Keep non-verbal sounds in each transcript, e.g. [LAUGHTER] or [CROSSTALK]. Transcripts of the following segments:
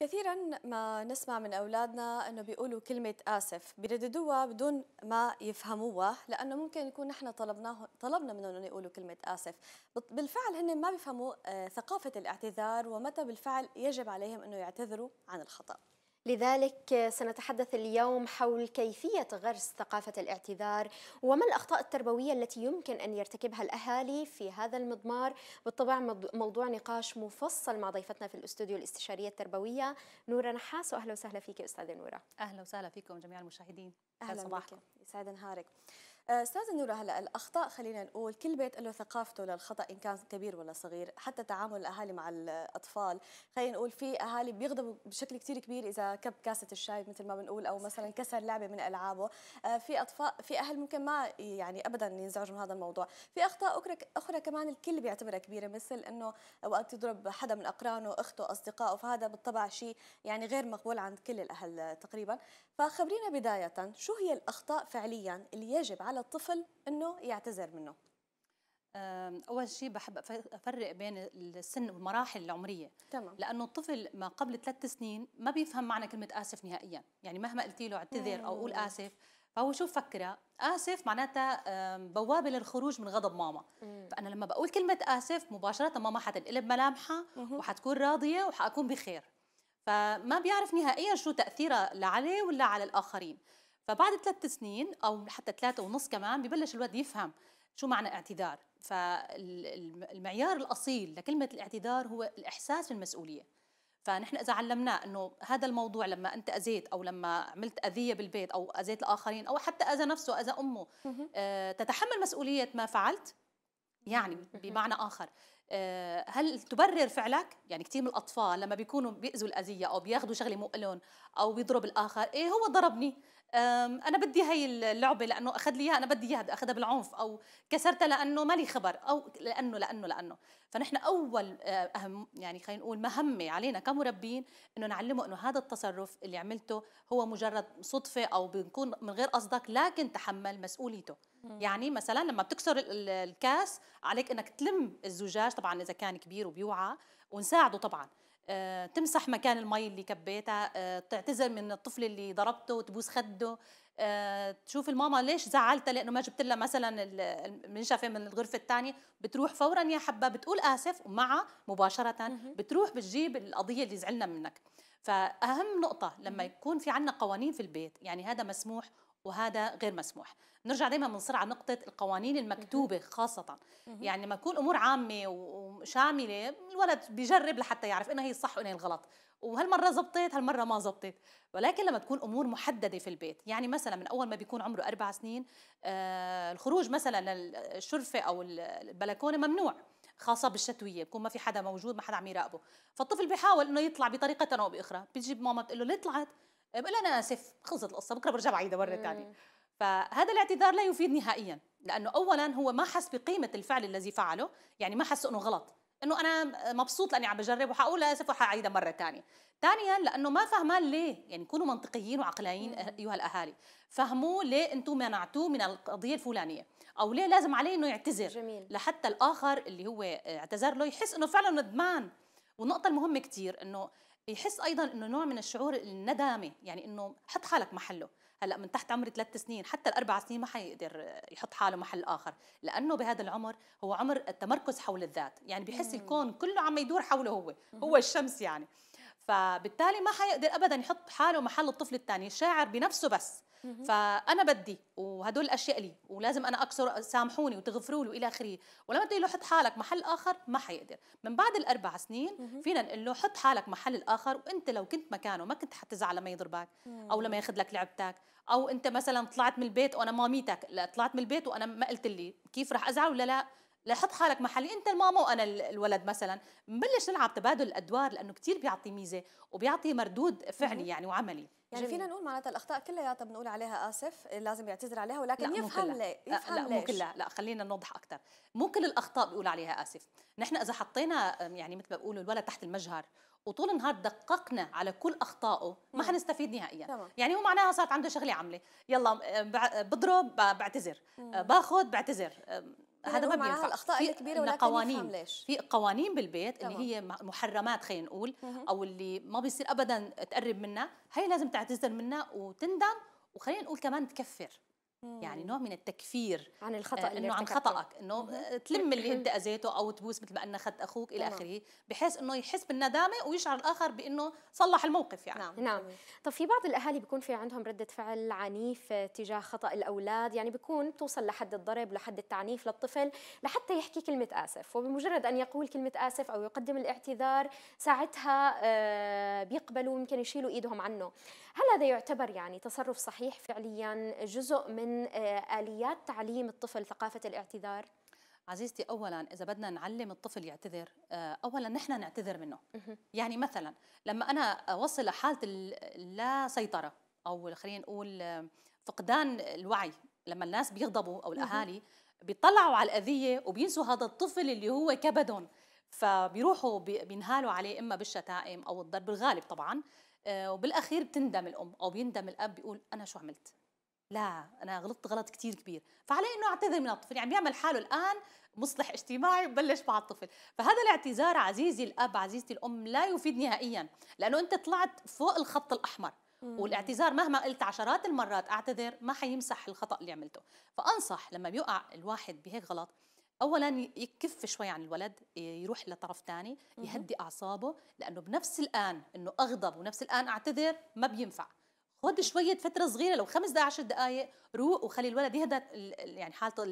كثيرا ما نسمع من اولادنا انه بيقولوا كلمه اسف بيرددوها بدون ما يفهموها لانه ممكن يكون نحن طلبناه طلبنا منهم انه يقولوا كلمه اسف بالفعل هن ما بيفهموا آه، ثقافه الاعتذار ومتى بالفعل يجب عليهم انه يعتذروا عن الخطا لذلك سنتحدث اليوم حول كيفية غرس ثقافة الاعتذار وما الأخطاء التربوية التي يمكن أن يرتكبها الأهالي في هذا المضمار بالطبع موضوع نقاش مفصل مع ضيفتنا في الاستوديو الاستشارية التربوية نورة نحاس وأهلا وسهلا فيك أستاذة نورة أهلا وسهلا فيكم جميع المشاهدين أهلا صباحكم يسعد نهارك آه، استاذ نوره هلا الاخطاء خلينا نقول كل بيت له ثقافته للخطا ان كان كبير ولا صغير حتى تعامل الاهالي مع الاطفال خلينا نقول في اهالي بيغضبوا بشكل كثير كبير اذا كب كاسه الشاي مثل ما بنقول او مثلا كسر لعبه من العابه آه، في اطفال في اهل ممكن ما يعني ابدا ينزعجوا من هذا الموضوع في اخطاء اخرى اخرى كمان الكل بيعتبرها كبيره مثل انه وقت يضرب حدا من اقرانه اخته اصدقائه فهذا بالطبع شيء يعني غير مقبول عند كل الاهل تقريبا فخبرينا بدايه شو هي الاخطاء فعليا اللي يجب على الطفل انه يعتذر منه اول شيء بحب افرق بين السن والمراحل العمريه تمام لانه الطفل ما قبل ثلاث سنين ما بيفهم معنى كلمه اسف نهائيا يعني مهما قلتي له اعتذر او قول اسف فهو شو فكره اسف معناتها بوابه للخروج من غضب ماما مم. فانا لما بقول كلمه اسف مباشره ماما حتنقلب ملامحها وحتكون راضيه وحاكون بخير فما بيعرف نهائيا شو تاثيرها عليه ولا على الاخرين فبعد ثلاث سنين او حتى ثلاثه ونص كمان ببلش الولد يفهم شو معنى اعتذار فالمعيار الاصيل لكلمه الاعتذار هو الاحساس بالمسؤوليه فنحن اذا علمناه انه هذا الموضوع لما انت اذيت او لما عملت اذيه بالبيت او اذيت الاخرين او حتى اذى نفسه اذى امه آه، تتحمل مسؤوليه ما فعلت يعني بمعنى اخر آه، هل تبرر فعلك؟ يعني كثير من الاطفال لما بيكونوا بيأذوا الاذيه او بياخذوا شغله مو او بيضرب الاخر، ايه هو ضربني، انا بدي هي اللعبه لانه اخذ لي اياها انا بدي اياها بدي اخذها بالعنف او كسرتها لانه مالي خبر او لانه لانه لانه فنحن اول آه، اهم يعني خلينا نقول مهمه علينا كمربين انه نعلمه انه هذا التصرف اللي عملته هو مجرد صدفه او بنكون من غير قصدك لكن تحمل مسؤوليته يعني مثلا لما بتكسر الكاس عليك انك تلم الزجاج طبعا اذا كان كبير وبيوعى ونساعده طبعا آه، تمسح مكان المي اللي كبيتها آه، تعتذر من الطفل اللي ضربته وتبوس خده آه، تشوف الماما ليش زعلتها لانه ما جبت لها مثلا المنشفه من الغرفه الثانيه بتروح فورا يا حبه بتقول اسف ومعها مباشره بتروح بتجيب القضيه اللي زعلنا منك فاهم نقطه لما يكون في عندنا قوانين في البيت يعني هذا مسموح وهذا غير مسموح نرجع دائما بنصر على نقطه القوانين المكتوبه خاصه يعني لما تكون امور عامه وشامله الولد بيجرب لحتى يعرف انها هي الصح وانها الغلط وهالمرة زبطت هالمرة ما زبطت ولكن لما تكون أمور محددة في البيت يعني مثلا من أول ما بيكون عمره أربع سنين آه الخروج مثلا للشرفة أو البلكونة ممنوع خاصة بالشتوية بكون ما في حدا موجود ما حدا عم يراقبه فالطفل بيحاول انه يطلع بطريقة او باخرى بتجيب ماما بتقول له ليه طلعت بقول انا اسف خلصت القصه بكره برجع بعيدها مره ثانيه فهذا الاعتذار لا يفيد نهائيا لانه اولا هو ما حس بقيمه الفعل الذي فعله يعني ما حس انه غلط انه انا مبسوط لاني عم بجرب وحقول اسف وحاعيدها مره ثانيه ثانيا لانه ما فهمان ليه يعني كونوا منطقيين وعقلانيين ايها الاهالي فهموا ليه انتم منعتوه من القضيه الفلانيه او ليه لازم عليه انه يعتذر جميل. لحتى الاخر اللي هو اعتذر له يحس انه فعلا ندمان والنقطه المهمه كثير انه يحس ايضا انه نوع من الشعور الندامه يعني انه حط حالك محله هلا من تحت عمر ثلاث سنين حتى الاربع سنين ما حيقدر يحط حاله محل اخر لانه بهذا العمر هو عمر التمركز حول الذات يعني بيحس الكون كله عم يدور حوله هو هو الشمس يعني فبالتالي ما حيقدر ابدا يحط حاله محل الطفل الثاني شاعر بنفسه بس فانا بدي وهدول الاشياء لي ولازم انا اكسر سامحوني وتغفروا لي والى اخره ولما تقول له حط حالك محل اخر ما حيقدر من بعد الاربع سنين فينا نقول له حط حالك محل الاخر وانت لو كنت مكانه ما كنت حتزعل لما يضربك او لما ياخذ لك لعبتك او انت مثلا طلعت من البيت وانا ماميتك لا طلعت من البيت وانا ما قلت لي كيف رح ازعل ولا لا لحط حالك محلي انت الماما وانا الولد مثلا نبلش نلعب تبادل الادوار لانه كثير بيعطي ميزه وبيعطي مردود فعلي يعني وعملي يعني جميل. فينا نقول معناتها الاخطاء كلياتها بنقول عليها اسف لازم يعتذر عليها ولكن لا يفهم ليه يفهم لا, لا مو كلها لا خلينا نوضح اكثر مو كل الاخطاء بيقول عليها اسف نحن اذا حطينا يعني مثل ما بقولوا الولد تحت المجهر وطول النهار دققنا على كل اخطائه ما حنستفيد نهائيا طبعا. يعني هو معناها صارت عنده شغله عامله يلا بضرب بعتذر باخذ بعتذر هذا ما بينفع الاخطاء الكبيره ولكن قوانين في قوانين بالبيت طبعا. اللي هي محرمات خلينا نقول مه. او اللي ما بيصير ابدا تقرب منها هي لازم تعتذر منها وتندم وخلينا نقول كمان تكفر يعني نوع من التكفير عن آه، الخطا اللي انه عن خطاك انه آه، تلم اللي انت اذيته او تبوس مثل ما انك اخذت اخوك الى اخره بحيث انه يحس بالندامه ويشعر الاخر بانه صلح الموقف يعني نعم نعم, نعم. طب في بعض الاهالي بيكون في عندهم رده فعل عنيف آه، تجاه خطا الاولاد يعني بيكون توصل لحد الضرب لحد التعنيف للطفل لحتى يحكي كلمه اسف وبمجرد ان يقول كلمه اسف او يقدم الاعتذار ساعتها بيقبلوا يمكن يشيلوا ايدهم عنه هل هذا يعتبر يعني تصرف صحيح فعليا جزء من من آه، اليات تعليم الطفل ثقافه الاعتذار؟ عزيزتي اولا اذا بدنا نعلم الطفل يعتذر آه، اولا نحن نعتذر منه يعني مثلا لما انا اوصل لحاله اللا سيطره او خلينا نقول آه، فقدان الوعي لما الناس بيغضبوا او الاهالي بيطلعوا على الاذيه وبينسوا هذا الطفل اللي هو كبدهم فبيروحوا بينهالوا عليه اما بالشتائم او الضرب الغالب طبعا وبالاخير بتندم الام او بيندم الاب بيقول انا شو عملت لا انا غلطت غلط كثير كبير فعلي انه اعتذر من الطفل يعني بيعمل حاله الان مصلح اجتماعي وبلش مع الطفل فهذا الاعتذار عزيزي الاب عزيزتي الام لا يفيد نهائيا لانه انت طلعت فوق الخط الاحمر والاعتذار مهما قلت عشرات المرات اعتذر ما حيمسح الخطا اللي عملته فانصح لما بيقع الواحد بهيك غلط اولا يكف شوي عن الولد يروح لطرف ثاني يهدي اعصابه لانه بنفس الان انه اغضب ونفس الان اعتذر ما بينفع خد شويه فتره صغيره لو خمس دقائق عشر دقائق روق وخلي الولد يهدى يعني حالته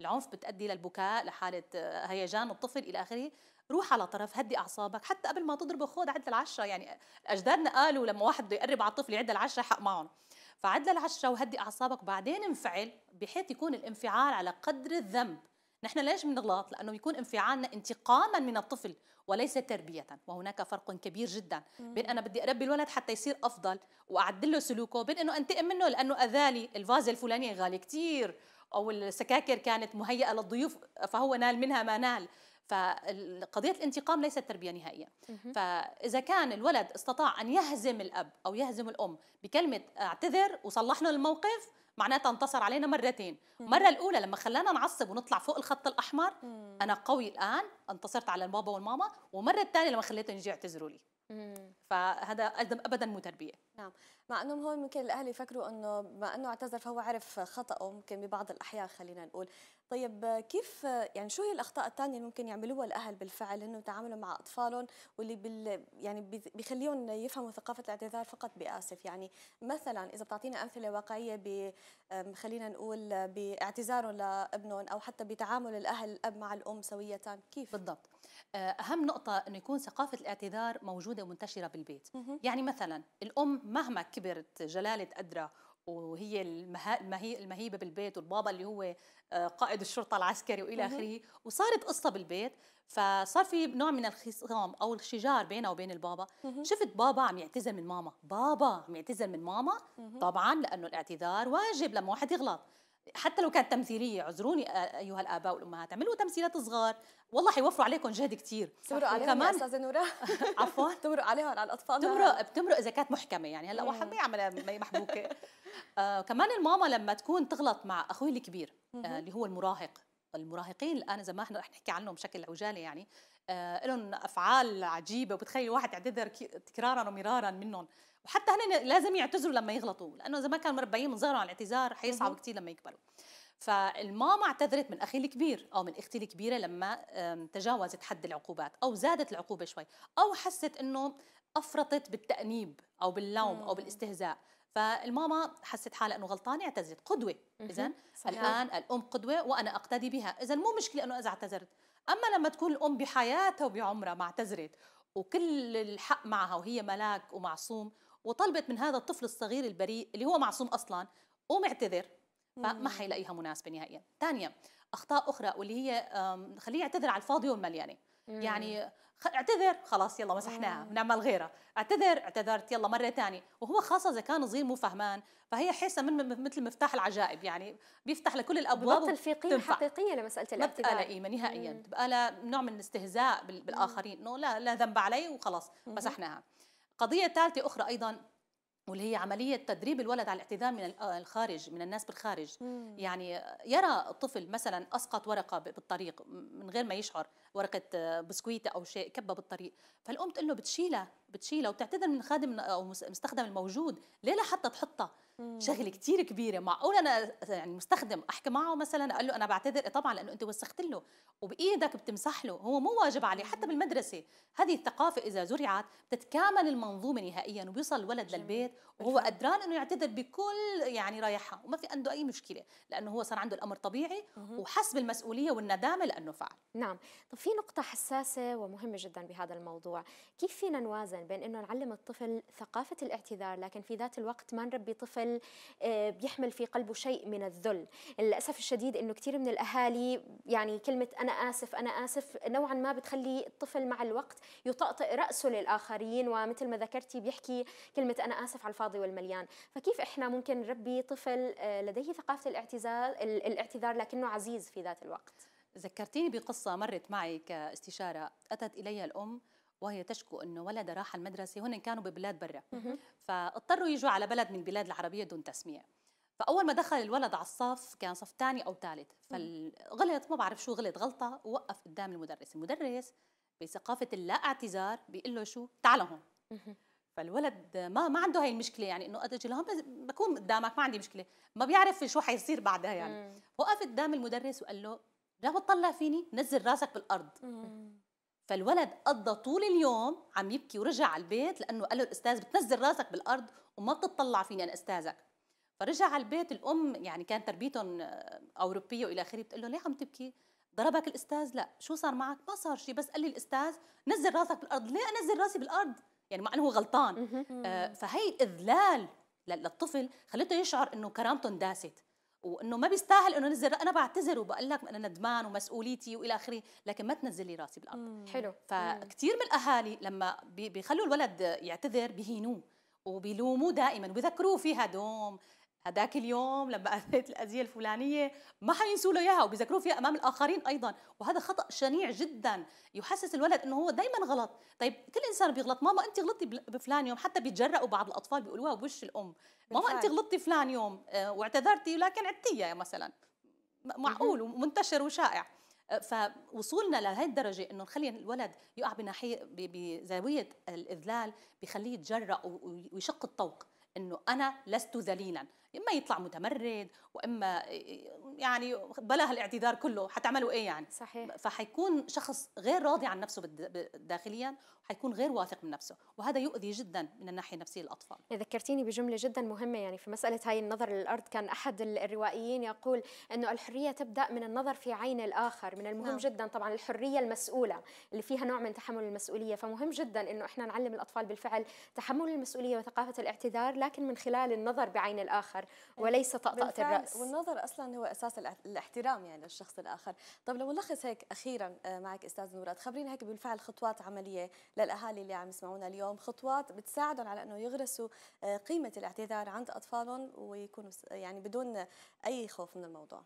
العنف بتأدي للبكاء لحاله هيجان الطفل الى اخره روح على طرف هدي اعصابك حتى قبل ما تضربه خود عد العشرة يعني اجدادنا قالوا لما واحد بده يقرب على الطفل يعد العشرة حق معهم فعد العشرة وهدي اعصابك وبعدين انفعل بحيث يكون الانفعال على قدر الذنب نحن ليش بنغلط لانه يكون انفعالنا انتقاما من الطفل وليس تربيه وهناك فرق كبير جدا بين انا بدي اربي الولد حتى يصير افضل واعدل له سلوكه بين انه انتقم منه لانه اذالي الفازه الفلانيه غاليه كثير او السكاكر كانت مهيئه للضيوف فهو نال منها ما نال فقضية الانتقام ليست تربية نهائية فإذا كان الولد استطاع أن يهزم الأب أو يهزم الأم بكلمة اعتذر وصلحنا الموقف معناتها انتصر علينا مرتين المرة الأولى لما خلانا نعصب ونطلع فوق الخط الأحمر أنا قوي الآن انتصرت على البابا والماما ومره الثانية لما خليتهم يجي يعتذروا لي فهذا ابدا مو تربيه نعم مع انهم هون ممكن الاهل يفكروا انه بما انه اعتذر فهو عرف خطاه ممكن ببعض الاحيان خلينا نقول طيب كيف يعني شو هي الاخطاء الثانيه اللي ممكن يعملوها الاهل بالفعل هن يتعاملوا مع اطفالهم واللي بال يعني بيخليهم يفهموا ثقافه الاعتذار فقط باسف يعني مثلا اذا بتعطينا امثله واقعيه ب خلينا نقول باعتذارهم لابنهم او حتى بتعامل الاهل الاب مع الام سويه كيف بالضبط آه، اهم نقطه انه يكون ثقافه الاعتذار موجوده ومنتشره بالبيت يعني مثلا الام مهما كبرت جلاله قدرها وهي المهيبه بالبيت والبابا اللي هو آه، قائد الشرطه العسكري والى اخره وصارت قصه بالبيت فصار في نوع من الخصام او الشجار بينه وبين البابا شفت بابا عم يعتذر من ماما بابا عم يعتذر من ماما طبعا لانه الاعتذار واجب لما واحد يغلط حتى لو كانت تمثيليه عذروني آه، ايها الاباء والامهات اعملوا تمثيلات صغار والله حيوفروا عليكم جهد كثير تمرق عليهم يا استاذه نوره [LAUGHS] عفوا تمرق عليهم على الاطفال تمرق بتمرق اذا كانت محكمه يعني هلا واحد ما يعملها محبوكه آه كمان الماما لما تكون تغلط مع اخوي الكبير آه اللي هو المراهق المراهقين الان اذا ما احنا رح نحكي عنهم بشكل عجاله يعني آه لهم افعال عجيبه وبتخيل الواحد يعتذر تكرارا ومرارا منهم وحتى هن لازم يعتذروا لما يغلطوا لانه اذا ما كانوا مربيين من صغرهم على الاعتذار حيصعب كثير لما يكبروا فالماما اعتذرت من اخي الكبير او من اختي الكبيره لما تجاوزت حد العقوبات او زادت العقوبه شوي او حست انه افرطت بالتانيب او باللوم او بالاستهزاء فالماما حست حالها انه غلطانه اعتذرت قدوه اذا الان الام قدوه وانا اقتدي بها اذا مو مشكله انه اذا اعتذرت اما لما تكون الام بحياتها وبعمرها ما اعتذرت وكل الحق معها وهي ملاك ومعصوم وطلبت من هذا الطفل الصغير البريء اللي هو معصوم اصلا قوم اعتذر فما حيلاقيها مناسبه نهائيا ثانيا اخطاء اخرى واللي هي خليه يعتذر على الفاضي والمليانه يعني اعتذر خلاص يلا مسحناها بنعمل آه. غيرها اعتذر اعتذرت يلا مره ثانيه وهو خاصه اذا كان صغير مو فهمان فهي حسه من مثل مفتاح العجائب يعني بيفتح لكل الابواب بطل في حقيقيه لمساله الاعتذار ما بتبقى قيمه نهائيا بتبقى نوع من الاستهزاء بالاخرين انه لا لا ذنب علي وخلاص مسحناها قضيه ثالثه اخرى ايضا واللي هي عملية تدريب الولد على الاعتذار من آه، الخارج من الناس بالخارج مم. يعني يرى طفل مثلا أسقط ورقة بالطريق من غير ما يشعر ورقة آه، بسكويتة أو شيء كبة بالطريق فالأم تقول له بتشيلها بتشيلها وبتعتذر من خادم أو مستخدم الموجود ليه لحتى تحطها شغله كثير كبيره معقول انا يعني مستخدم احكي معه مثلا اقول له انا بعتذر طبعا لانه انت وسخت له وبايدك بتمسح له هو مو واجب عليه حتى بالمدرسه هذه الثقافه اذا زرعت بتتكامل المنظومه نهائيا وبيوصل الولد جميل. للبيت وهو قدران انه يعتذر بكل يعني رايحه وما في عنده اي مشكله لانه هو صار عنده الامر طبيعي وحس بالمسؤوليه والندامه لانه فعل نعم طب في نقطه حساسه ومهمه جدا بهذا الموضوع كيف فينا نوازن بين انه نعلم الطفل ثقافه الاعتذار لكن في ذات الوقت ما نربي طفل بيحمل آه، بيحمل في قلبه شيء من الذل للاسف الشديد انه كثير من الاهالي يعني كلمه انا اسف انا اسف نوعا ما بتخلي الطفل مع الوقت يطقطق راسه للاخرين ومثل ما ذكرتي بيحكي كلمه انا اسف على الفاضي والمليان فكيف احنا ممكن نربي طفل آه، لديه ثقافه الاعتذار الاعتذار لكنه عزيز في ذات الوقت ذكرتيني بقصه مرت معي كاستشاره اتت الي الام وهي تشكو انه ولدها راح المدرسه هن كانوا ببلاد برا فاضطروا يجوا على بلد من بلاد العربيه دون تسميه فاول ما دخل الولد على الصف كان صف ثاني او ثالث فغلط ما بعرف شو غلط غلطه ووقف قدام المدرس المدرس بثقافه اللا اعتذار بيقول له شو تعال هون فالولد ما ما عنده هاي المشكله يعني انه اجي لهم بكون قدامك ما عندي مشكله ما بيعرف شو حيصير بعدها يعني وقف قدام المدرس وقال له لا تطلع فيني نزل راسك بالارض فالولد قضى طول اليوم عم يبكي ورجع على البيت لانه قال له الاستاذ بتنزل راسك بالارض وما بتطلع فيني انا استاذك فرجع على البيت الام يعني كان تربيتهم اوروبيه والى اخره بتقول له ليه عم تبكي ضربك الاستاذ لا شو صار معك ما صار شيء بس قال لي الاستاذ نزل راسك بالارض ليه انزل راسي بالارض يعني مع انه هو غلطان آه فهي اذلال للطفل خليته يشعر انه كرامته انداست وانه ما بيستاهل انه نزل انا بعتذر وبقول لك انا ندمان ومسؤوليتي والى اخره لكن ما تنزل لي راسي بالارض حلو فكثير من الاهالي لما بيخلوا الولد يعتذر بهينوه وبيلوموه دائما وبذكروه فيها دوم هذاك اليوم لما [LAUGHS] أذيت الأذية الفلانية ما حينسوا له إياها وبيذكروه فيها أمام الآخرين أيضا وهذا خطأ شنيع جدا يحسس الولد أنه هو دائما غلط طيب كل إنسان بيغلط ماما أنت غلطتي بفلان يوم حتى بيتجرأوا بعض الأطفال بيقولوها بوش الأم ماما أنت غلطتي فلان يوم آه، واعتذرتي لكن عدتيها مثلا معقول ومنتشر وشائع آه، فوصولنا لهي الدرجة إنه نخلي الولد يقع بناحية بزاوية الإذلال بخليه يتجرأ ويشق الطوق انه انا لست ذليلا اما يطلع متمرد واما يعني بلا هالاعتذار كله حتعملوا ايه يعني صحيح فحيكون شخص غير راضي عن نفسه داخليا حيكون غير واثق من نفسه وهذا يؤذي جدا من الناحيه النفسيه للاطفال إيه، ذكرتيني بجمله جدا مهمه يعني في مساله هاي النظر للارض كان احد الروائيين يقول انه الحريه تبدا من النظر في عين الاخر من المهم نعم. جدا طبعا الحريه المسؤوله اللي فيها نوع من تحمل المسؤوليه فمهم جدا انه احنا نعلم الاطفال بالفعل تحمل المسؤوليه وثقافه الاعتذار لكن من خلال النظر بعين الاخر وليس طقطقه الراس والنظر اصلا هو أساس اساس الاحترام يعني للشخص الاخر طب لو نلخص هيك اخيرا آه، معك استاذ نورات خبرينا هيك بالفعل خطوات عمليه للاهالي اللي عم يسمعونا اليوم خطوات بتساعدهم على انه يغرسوا آه، قيمه الاعتذار عند اطفالهم ويكونوا يعني بدون اي خوف من الموضوع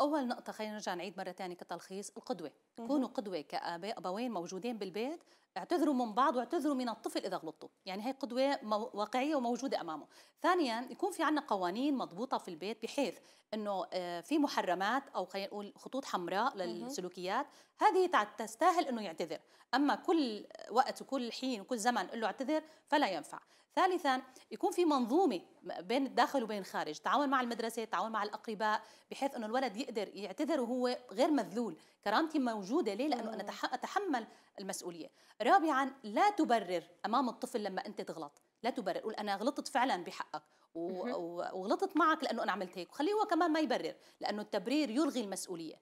اول نقطه خلينا نرجع نعيد مره ثانيه كتلخيص القدوه كونوا قدوه ابوين موجودين بالبيت اعتذروا من بعض واعتذروا من الطفل اذا غلطوا يعني هي قدوه واقعيه وموجوده امامه ثانيا يكون في عندنا قوانين مضبوطه في البيت بحيث انه آه، في محرمات او خلينا نقول خطوط حمراء للسلوكيات هذه تستاهل انه يعتذر اما كل وقت وكل حين وكل زمن له اعتذر فلا ينفع ثالثا يكون في منظومه بين الداخل وبين الخارج تعاون مع المدرسه تعاون مع الاقرباء بحيث انه الولد يقدر يعتذر وهو غير مذلول كرامتي موجوده ليه لانه انا اتحمل المسؤوليه رابعا لا تبرر امام الطفل لما انت تغلط لا تبرر قول انا غلطت فعلا بحقك وغلطت معك لانه انا عملت هيك وخليه هو كمان ما يبرر لانه التبرير يلغي المسؤوليه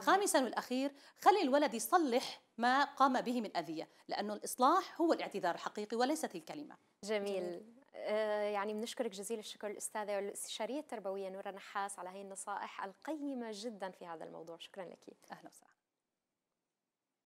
خامسا والاخير خلي الولد يصلح ما قام به من اذيه لانه الاصلاح هو الاعتذار الحقيقي وليست الكلمه جميل, جميل. آه، يعني بنشكرك جزيل الشكر الاستاذه والاستشاريه التربويه نوره نحاس على هي النصائح القيمه جدا في هذا الموضوع شكرا لك اهلا وسهلا